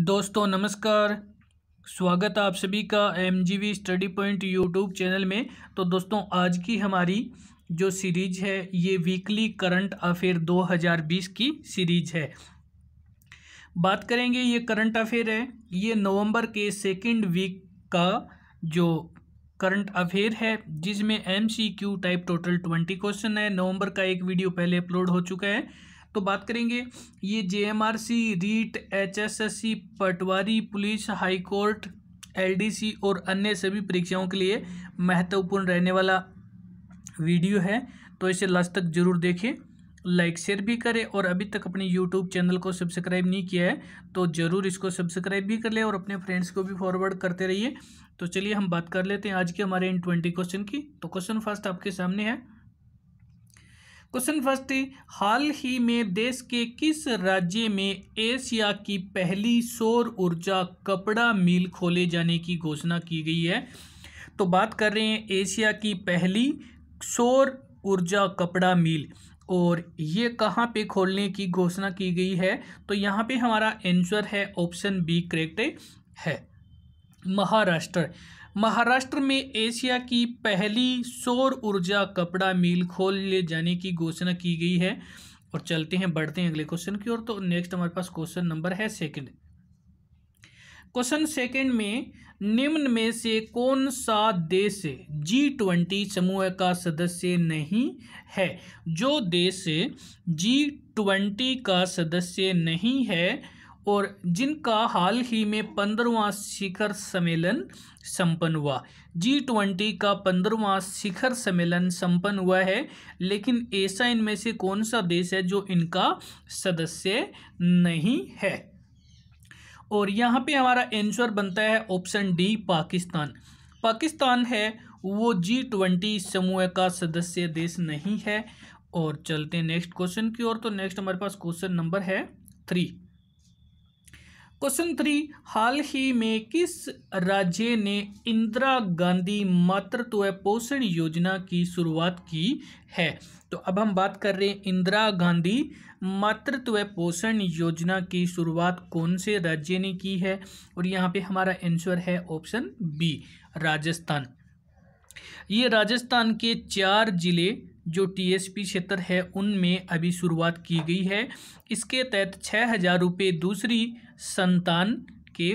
दोस्तों नमस्कार स्वागत आप सभी का M G V study point YouTube channel में तो दोस्तों आज की हमारी जो सीरीज है ये वीकली करंट अफेयर 2020 की सीरीज है बात करेंगे ये करंट अफेयर है ये नवंबर के सेकंड वीक का जो करंट अफेयर है जिसमें MCQ type total twenty question है नवंबर का एक वीडियो पहले अपलोड हो चुका है तो बात करेंगे ये J M R C REET H S S C पटवारी police high court L D C और अन्य सभी परीक्षाओं के लिए महत्वपूर्ण रहने वाला वीडियो है तो इसे लास्ट तक जरूर देखें लाइक शेयर भी करें और अभी तक अपने यूट्यूब चैनल को सब्सक्राइब नहीं किया है तो ज़रूर इसको सब्सक्राइब भी कर लें और अपने फ्रेंड्स को भी फॉरवर्ड करते रहिए तो चलिए हम बात कर लेते हैं आज के हमारे इन ट्वेंटी क्वेश्चन की तो क्वेश्चन फर्स्ट आपके सामने है क्वेश्चन फर्स्ट है हाल ही में देश के किस राज्य में एशिया की पहली सौर ऊर्जा कपड़ा मिल खोले जाने की घोषणा की गई है तो बात कर रहे हैं एशिया की पहली सौर ऊर्जा कपड़ा मिल और ये कहाँ पे खोलने की घोषणा की गई है तो यहाँ पे हमारा आंसर है ऑप्शन बी करेक्ट है महाराष्ट्र महाराष्ट्र में एशिया की पहली सौर ऊर्जा कपड़ा मिल खोल ले जाने की घोषणा की गई है और चलते हैं बढ़ते हैं अगले क्वेश्चन की ओर तो नेक्स्ट हमारे पास क्वेश्चन नंबर है सेकंड क्वेश्चन सेकंड में निम्न में से कौन सा देश जी ट्वेंटी समूह का सदस्य नहीं है जो देश जी ट्वेंटी का सदस्य नहीं है और जिनका हाल ही में पंद्रवा शिखर सम्मेलन संपन्न हुआ जी ट्वेंटी का पंद्रवा शिखर सम्मेलन संपन्न हुआ है लेकिन ऐसा इनमें से कौन सा देश है जो इनका सदस्य नहीं है और यहाँ पे हमारा आंसर बनता है ऑप्शन डी पाकिस्तान पाकिस्तान है वो जी ट्वेंटी समूह का सदस्य देश नहीं है और चलते नेक्स्ट क्वेश्चन की ओर तो नेक्स्ट हमारे पास क्वेश्चन नंबर है थ्री क्वेश्चन थ्री हाल ही में किस राज्य ने इंदिरा गांधी मातृत्व पोषण योजना की शुरुआत की है तो अब हम बात कर रहे हैं इंदिरा गांधी मातृत्व पोषण योजना की शुरुआत कौन से राज्य ने की है और यहाँ पे हमारा आंसर है ऑप्शन बी राजस्थान ये राजस्थान के चार जिले जो टीएसपी क्षेत्र है उनमें अभी शुरुआत की गई है इसके तहत छः हज़ार रुपये दूसरी संतान के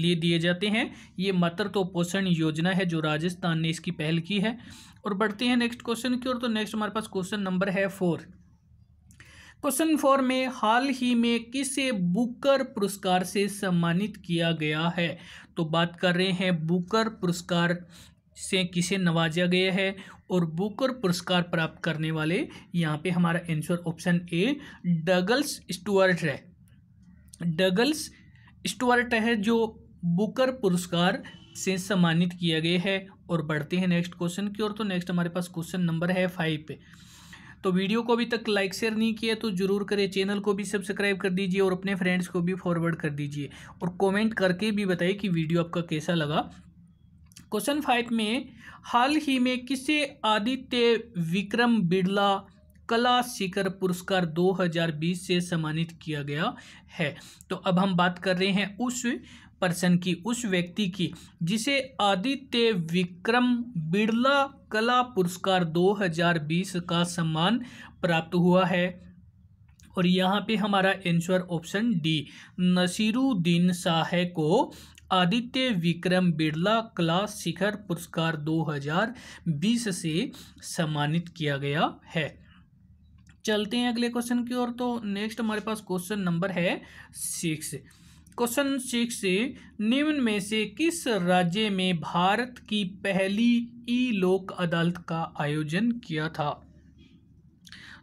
लिए दिए जाते हैं ये मातृत्व तो पोषण योजना है जो राजस्थान ने इसकी पहल की है और बढ़ते हैं नेक्स्ट क्वेश्चन की ओर तो नेक्स्ट हमारे पास क्वेश्चन नंबर है फोर क्वेश्चन फोर में हाल ही में किसे बुकर पुरस्कार से सम्मानित किया गया है तो बात कर रहे हैं बुकर पुरस्कार से किसे नवाजा गया है और बुकर पुरस्कार प्राप्त करने वाले यहाँ पे हमारा answer option A Douglas Stuart है डगल्स स्टुअर्ट है जो बुकर पुरस्कार से सम्मानित किया गया है और बढ़ते हैं नेक्स्ट क्वेश्चन की ओर तो नेक्स्ट हमारे पास क्वेश्चन नंबर है फाइव पे तो वीडियो को अभी तक लाइक शेयर नहीं किया तो जरूर करें चैनल को भी सब्सक्राइब कर दीजिए और अपने फ्रेंड्स को भी फॉरवर्ड कर दीजिए और कमेंट करके भी बताइए कि वीडियो आपका कैसा लगा क्वेश्चन फाइव में हाल ही में किसे आदित्य विक्रम बिड़ला कला शिखर पुरस्कार 2020 से सम्मानित किया गया है तो अब हम बात कर रहे हैं उस पर्सन की उस व्यक्ति की जिसे आदित्य विक्रम बिड़ला कला पुरस्कार 2020 का सम्मान प्राप्त हुआ है और यहाँ पे हमारा answer option D Naseeruddin Shah को आदित्य विक्रम बिरला कला शिखर पुरस्कार 2020 से सम्मानित किया गया है चलते हैं अगले क्वेश्चन की ओर तो नेक्स्ट हमारे पास क्वेश्चन नंबर है सिक्स क्वेश्चन सिक्स निम्न में से किस राज्य में भारत की पहली ई लोक अदालत का आयोजन किया था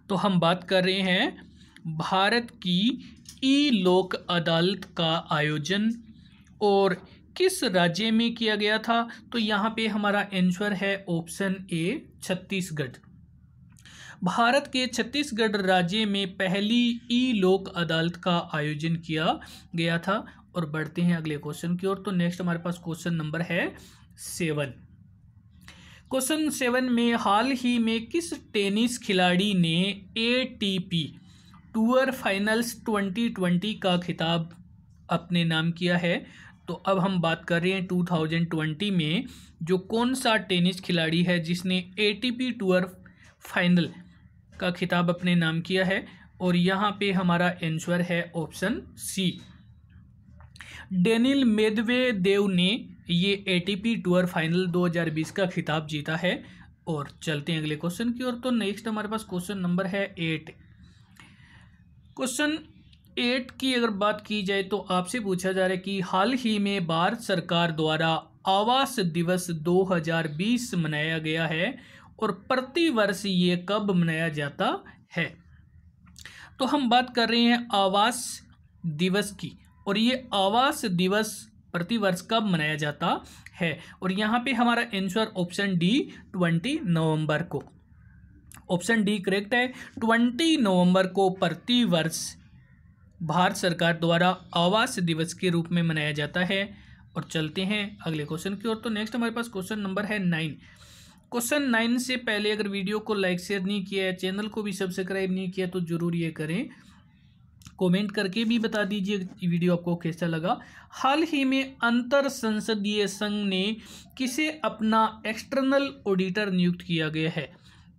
तो हम बात कर रहे हैं भारत की ई लोक अदालत का आयोजन और किस राज्य में किया गया था तो यहाँ पे हमारा आंसर है ऑप्शन ए छत्तीसगढ़ भारत के छत्तीसगढ़ राज्य में पहली ई लोक अदालत का आयोजन किया गया था और बढ़ते हैं अगले क्वेश्चन की ओर तो नेक्स्ट हमारे पास क्वेश्चन नंबर है सेवन क्वेश्चन सेवन में हाल ही में किस टेनिस खिलाड़ी ने A T P tour finals twenty twenty का खिताब अपने नाम किया है तो अब हम बात कर रहे हैं 2020 में जो कौन सा टेनिस खिलाड़ी है जिसने ए टूर फाइनल का खिताब अपने नाम किया है और यहाँ पे हमारा आंसर है ऑप्शन सी डेनिल मेदवे देव ने ये एटीपी टूर फाइनल 2020 का खिताब जीता है और चलते हैं अगले क्वेश्चन की ओर तो नेक्स्ट हमारे पास क्वेश्चन नंबर है एट क्वेश्चन एट की अगर बात की जाए तो आपसे पूछा जा रहा है कि हाल ही में भारत सरकार द्वारा आवास दिवस 2020 मनाया गया है और प्रतिवर्ष ये कब मनाया जाता है तो हम बात कर रहे हैं आवास दिवस की और ये आवास दिवस प्रतिवर्ष कब मनाया जाता है और यहाँ पे हमारा आंसर ऑप्शन डी ट्वेंटी नवंबर को ऑप्शन डी करेक्ट है ट्वेंटी नवंबर को प्रतिवर्ष भारत सरकार द्वारा आवास दिवस के रूप में मनाया जाता है और चलते हैं अगले क्वेश्चन की ओर तो नेक्स्ट हमारे पास क्वेश्चन नंबर है नाइन क्वेश्चन नाइन से पहले अगर वीडियो को लाइक शेयर नहीं किया है चैनल को भी सब्सक्राइब नहीं किया तो ज़रूर ये करें कमेंट करके भी बता दीजिए वीडियो आपको कैसा लगा हाल ही में अंतर संसदीय संघ ने किसे अपना एक्सटर्नल ऑडिटर नियुक्त किया गया है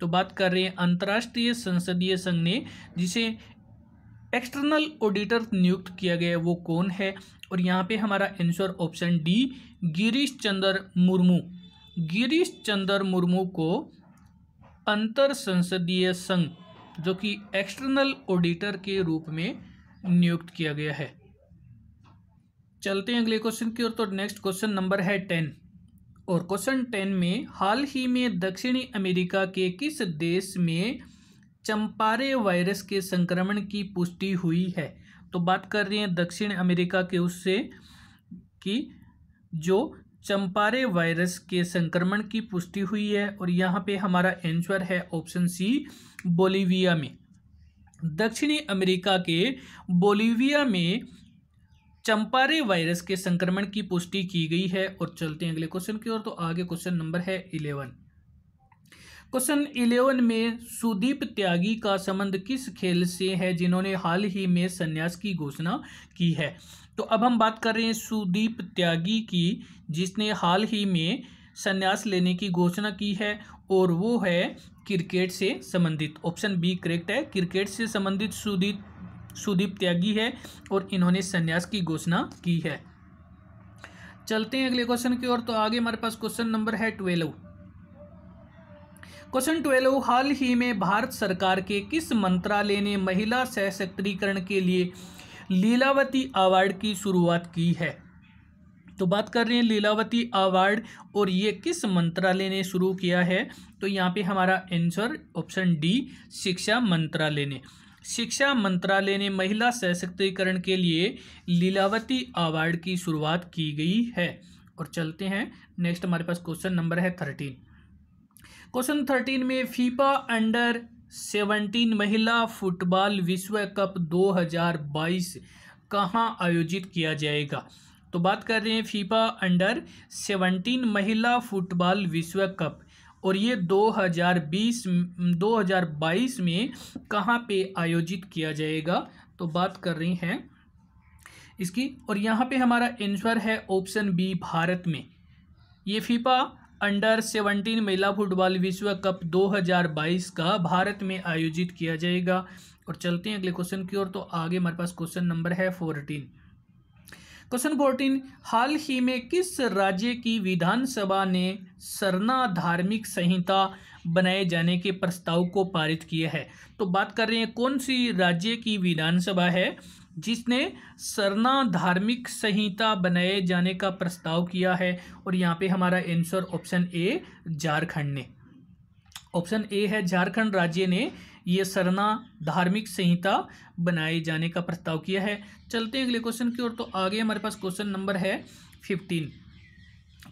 तो बात कर रहे हैं अंतर्राष्ट्रीय संसदीय संघ ने जिसे एक्सटर्नल ऑडिटर नियुक्त किया गया है वो कौन है और यहाँ पे हमारा answer option D Girish Chandra Murmu Girish Chandra Murmu को अंतर संसदीय संघ जो कि एक्सटर्नल ऑडिटर के रूप में नियुक्त किया गया है चलते हैं अगले क्वेश्चन की ओर तो नेक्स्ट क्वेश्चन नंबर है टेन और क्वेश्चन टेन में हाल ही में दक्षिणी अमेरिका के किस देश में चंपारे वायरस के संक्रमण की पुष्टि हुई है तो बात कर रहे हैं दक्षिण अमेरिका के उससे कि जो चंपारे वायरस के संक्रमण की पुष्टि हुई है और यहाँ पे हमारा आंसर है ऑप्शन सी बोलीविया में दक्षिणी अमेरिका के बोलीविया में चंपारे वायरस के संक्रमण की पुष्टि की गई है और चलते हैं अगले क्वेश्चन की ओर तो आगे क्वेश्चन नंबर है इलेवन क्वेश्चन इलेवन में सुदीप त्यागी का संबंध किस खेल से है जिन्होंने हाल ही में संन्यास की घोषणा की है तो अब हम बात कर रहे हैं सुदीप त्यागी की जिसने हाल ही में संन्यास लेने की घोषणा की है और वो है क्रिकेट से संबंधित ऑप्शन बी करेक्ट है क्रिकेट से संबंधित सुदीप सुदीप त्यागी है और इन्होंने संन्यास की घोषणा की है चलते हैं अगले क्वेश्चन की ओर तो आगे हमारे पास क्वेश्चन नंबर है ट्वेल्व क्वेश्चन ट्वेल्व हाल ही में भारत सरकार के किस मंत्रालय ने महिला सशक्तिकरण के लिए लीलावती अवार्ड की शुरुआत की है तो बात कर रहे हैं लीलावती अवार्ड और ये किस मंत्रालय ने शुरू किया है तो यहाँ पे हमारा आंसर ऑप्शन डी शिक्षा मंत्रालय ने शिक्षा मंत्रालय ने महिला सशक्तिकरण के लिए लीलावती अवार्ड की शुरुआत की गई है और चलते हैं नेक्स्ट हमारे पास क्वेश्चन नंबर है थर्टीन क्वेश्चन थर्टीन में फीफा अंडर सेवनटीन महिला फुटबॉल विश्व कप 2022 कहाँ आयोजित किया जाएगा तो बात कर रहे हैं फीफा अंडर सेवनटीन महिला फुटबॉल विश्व कप और ये 2020 2022 में कहाँ पे आयोजित किया जाएगा तो बात कर रही हैं इसकी और यहाँ पे हमारा आंसर है ऑप्शन बी भारत में ये फीफा अंडर 17 महिला फुटबॉल विश्व कप 2022 का भारत में आयोजित किया जाएगा और चलते हैं अगले क्वेश्चन की ओर तो आगे हमारे पास क्वेश्चन नंबर है फोर्टीन क्वेश्चन फोर्टीन हाल ही में किस राज्य की विधानसभा ने सरना धार्मिक संहिता बनाए जाने के प्रस्ताव को पारित किया है तो बात कर रहे हैं कौन सी राज्य की विधानसभा है जिसने सरना धार्मिक संहिता बनाए जाने का प्रस्ताव किया है और यहाँ पे हमारा आंसर ऑप्शन ए झारखंड ने ऑप्शन ए है झारखंड राज्य ने ये सरना धार्मिक संहिता बनाए जाने का प्रस्ताव किया है चलते हैं अगले क्वेश्चन की ओर तो आगे हमारे पास क्वेश्चन नंबर है फिफ्टीन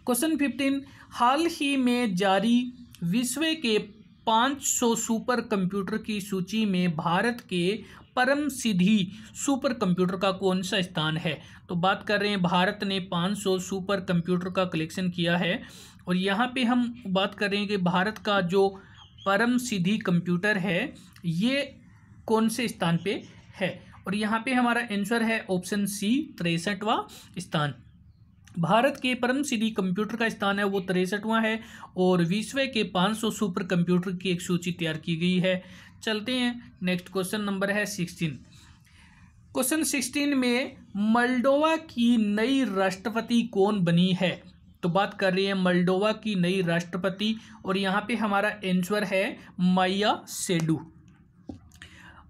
क्वेश्चन फिफ्टीन हाल ही में जारी विश्व के 500 सुपर कंप्यूटर की सूची में भारत के परम सिद्धि सुपर कंप्यूटर का कौन सा स्थान है तो बात कर रहे हैं भारत ने 500 सुपर कंप्यूटर का कलेक्शन किया है और यहाँ पे हम बात कर रहे हैं कि भारत का जो परम सिद्धि कंप्यूटर है ये कौन से स्थान पे है और यहाँ पे हमारा आंसर है ऑप्शन सी तिरसठवा स्थान भारत के परम सिद्धि कंप्यूटर का स्थान है वो तिरसठवां है और विश्व के 500 सुपर कंप्यूटर की एक सूची तैयार की गई है चलते हैं नेक्स्ट क्वेश्चन नंबर है सिक्सटीन क्वेश्चन सिक्सटीन में मल्डोवा की नई राष्ट्रपति कौन बनी है तो बात कर रही है मल्डोवा की नई राष्ट्रपति और यहाँ पे हमारा आंसर है माया सेडू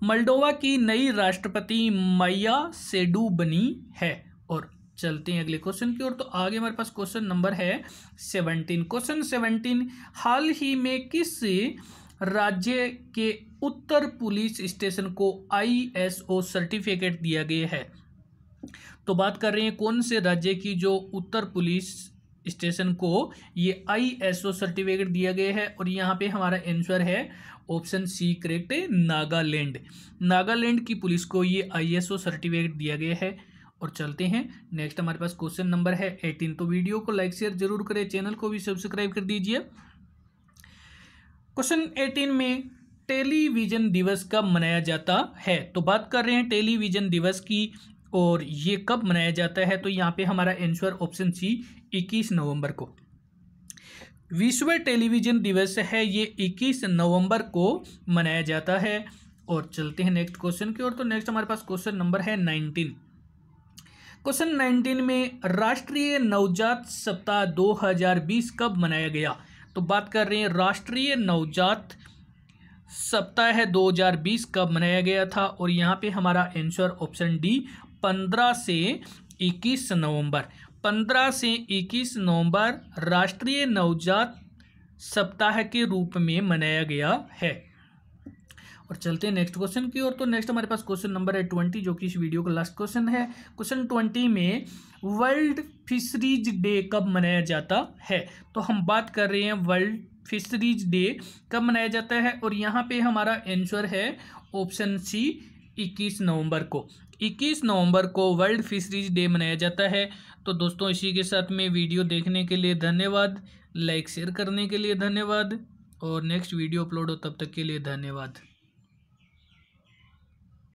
मल्डोवा की नई राष्ट्रपति माया सेडू बनी है और चलते हैं अगले क्वेश्चन की ओर तो आगे हमारे पास क्वेश्चन नंबर है सेवनटीन क्वेश्चन सेवनटीन हाल ही में किस राज्य के उत्तर पुलिस स्टेशन को आईएसओ सर्टिफिकेट दिया गया है तो बात कर रहे हैं कौन से राज्य की जो उत्तर पुलिस स्टेशन को ये आईएसओ सर्टिफिकेट दिया गया है और यहाँ पे हमारा आंसर है option C correct Nagaland Nagaland की पुलिस को ये आईएसओ सर्टिफिकेट दिया गया है और चलते हैं नेक्स्ट हमारे पास क्वेश्चन नंबर है एटीन तो वीडियो को लाइक शेयर जरूर करें चैनल को भी सब्सक्राइब कर दीजिए क्वेश्चन एटीन में टेलीविज़न दिवस कब मनाया जाता है तो बात कर रहे हैं टेलीविज़न दिवस की और ये कब मनाया जाता है तो यहाँ पे हमारा आंसर ऑप्शन सी 21 नवंबर को विश्व टेलीविज़न दिवस है ये 21 नवंबर को मनाया जाता है और चलते हैं नेक्स्ट क्वेश्चन की ओर तो नेक्स्ट हमारे पास क्वेश्चन नंबर है नाइनटीन क्वेश्चन नाइनटीन में राष्ट्रीय नवजात सप्ताह 2020 कब मनाया गया तो बात कर रहे हैं राष्ट्रीय नवजात सप्ताह 2020 कब मनाया गया था और यहाँ पे हमारा आंसर ऑप्शन डी 15 से 21 नवंबर 15 से 21 नवंबर राष्ट्रीय नवजात सप्ताह के रूप में मनाया गया है और चलते हैं नेक्स्ट क्वेश्चन की ओर तो नेक्स्ट हमारे पास क्वेश्चन नंबर है ट्वेंटी जो कि इस वीडियो का लास्ट क्वेश्चन है क्वेश्चन ट्वेंटी में वर्ल्ड फिशरीज डे कब मनाया जाता है तो हम बात कर रहे हैं वर्ल्ड फिशरीज डे कब मनाया जाता है और यहाँ पे हमारा आंसर है ऑप्शन सी 21 नवंबर को 21 नवंबर को वर्ल्ड फिशरीज डे मनाया जाता है तो दोस्तों इसी के साथ में वीडियो देखने के लिए धन्यवाद लाइक शेयर करने के लिए धन्यवाद और नेक्स्ट वीडियो अपलोड हो तब तक के लिए धन्यवाद